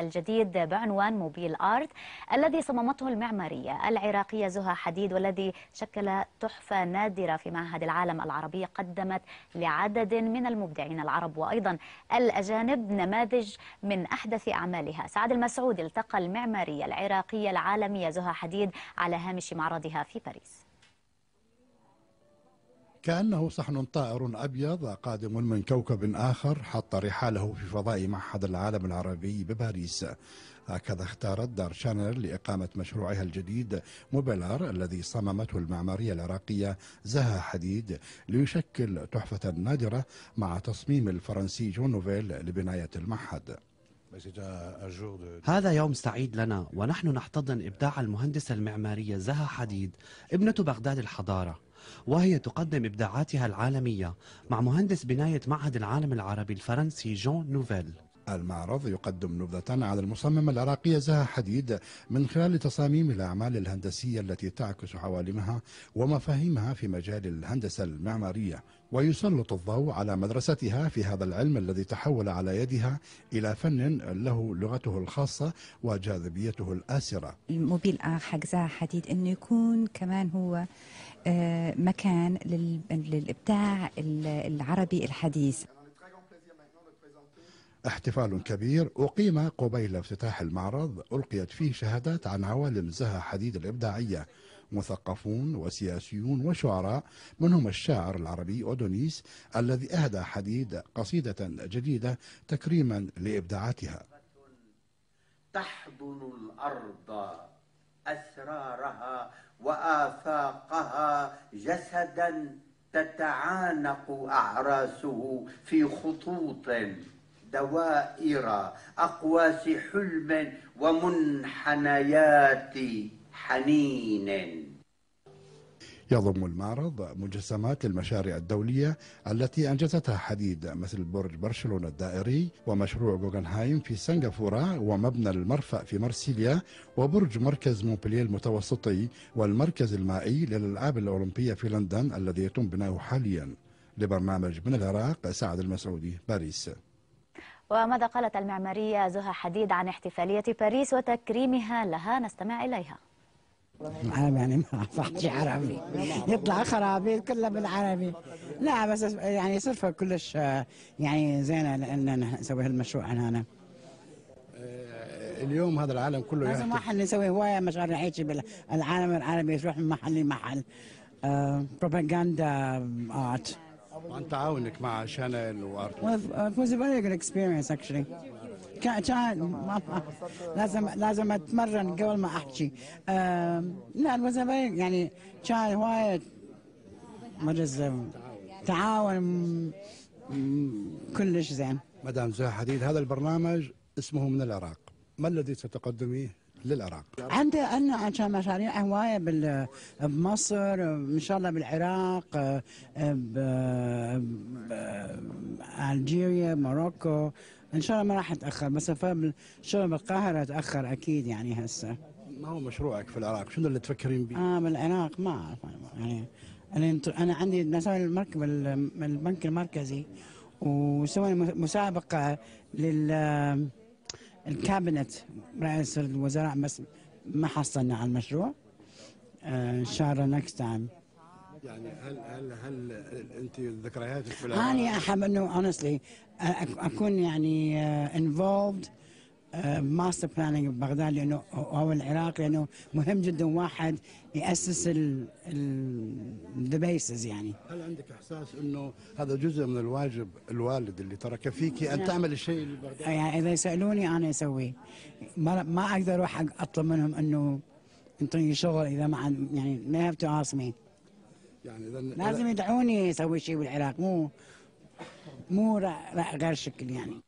الجديد بعنوان موبيل آرت الذي صممته المعمارية العراقية زها حديد والذي شكل تحفة نادرة في معهد العالم العربي قدمت لعدد من المبدعين العرب وأيضا الأجانب نماذج من أحدث أعمالها سعد المسعود التقى المعمارية العراقية العالمية زها حديد على هامش معرضها في باريس كأنه صحن طائر أبيض قادم من كوكب آخر حط رحاله في فضاء معهد العالم العربي بباريس هكذا اختارت دار شانر لإقامة مشروعها الجديد موبيلار الذي صممته المعمارية العراقية زها حديد ليشكل تحفة نادرة مع تصميم الفرنسي جون نوفيل لبناية المعهد هذا يوم سعيد لنا ونحن نحتضن إبداع المهندسة المعمارية زها حديد ابنة بغداد الحضارة وهي تقدم إبداعاتها العالمية مع مهندس بناية معهد العالم العربي الفرنسي جون نوفيل المعرض يقدم نبذة على المصممة العراقية زها حديد من خلال تصاميم الأعمال الهندسية التي تعكس عوالمها ومفاهيمها في مجال الهندسة المعمارية ويسلط الضوء على مدرستها في هذا العلم الذي تحول على يدها إلى فن له لغته الخاصة وجاذبيته الآسرة الموبيل آخ حق زها حديد أنه يكون كمان هو آه، مكان للإبداع العربي الحديث احتفال كبير أقيم قبيل افتتاح المعرض ألقيت فيه شهادات عن عوالم زها حديد الإبداعية مثقفون وسياسيون وشعراء منهم الشاعر العربي أدونيس الذي أهدى حديد قصيدة جديدة تكريما لإبداعاتها تحضن الأرض أسرارها وآفاقها جسدا تتعانق أعراسه في خطوط دوائر أقواس حلم ومنحنيات حنين يضم المعرض مجسمات للمشاريع الدولية التي أنجزتها حديد مثل برج برشلونة الدائري ومشروع جوجنهايم في سنغافورة ومبنى المرفأ في مرسيليا وبرج مركز مونبلييه المتوسطي والمركز المائي للألعاب الأولمبية في لندن الذي يتم بناؤه حاليا لبرنامج من العراق سعد المسعودي باريس وماذا قالت المعمارية زها حديد عن احتفالية باريس وتكريمها لها نستمع إليها يعني ما فحش عربي يطلع خرابي كله بالعربي لا بس يعني صرفة كلش آه، يعني زينة لأن نسوي هالمشروع هنا آه، اليوم هذا العالم كله لازم محل نسوي هواية مشاريع نعيش بالعالم العربي يروح من محل لمحل بروباغندا آه، ارت عن تعاونك مع شانيل وارتنس. it was a very good experience actually. كان لازم لازم اتمرن قبل ما احكي. لا it was a very يعني كان هواية تعاون كلش زين. مدام زها حديد هذا البرنامج اسمه من العراق. ما الذي ستقدميه للعراق عندي عندنا عشان مشاريع هوايه بمصر ان شاء الله بالعراق آه، بالجيريا آه، موروكو ان شاء الله ما راح اتاخر بس ان بالقاهره اتاخر اكيد يعني هسه ما هو مشروعك في العراق؟ شنو اللي تفكرين به؟ اه بالعراق ما اعرف يعني انا عندي نسوي المركب البنك المركزي وسوينا مسابقه لل الكابينت رئيس الوزراء بس ما حصلنا على المشروع آه، ان شاء الله نكست تايم يعني هل هل هل انت الذكريات الفلانيه؟ انا احب انه اونستلي آه، اكون يعني انفولد آه، uh, ماستر بلاننج ببغداد لانه او العراق لانه مهم جدا واحد ياسس ذا بيسز يعني. هل عندك احساس انه هذا جزء من الواجب الوالد اللي ترك فيك ان نعم. تعمل الشيء اللي ببغداد؟ يعني اذا يسالوني انا اسويه. ما, ما اقدر اروح اطلب منهم انه انطوني شغل اذا ما يعني ما هاف تو اسك مي. يعني اذا لازم يدعوني اسوي شيء بالعراق مو مو غير شكل يعني.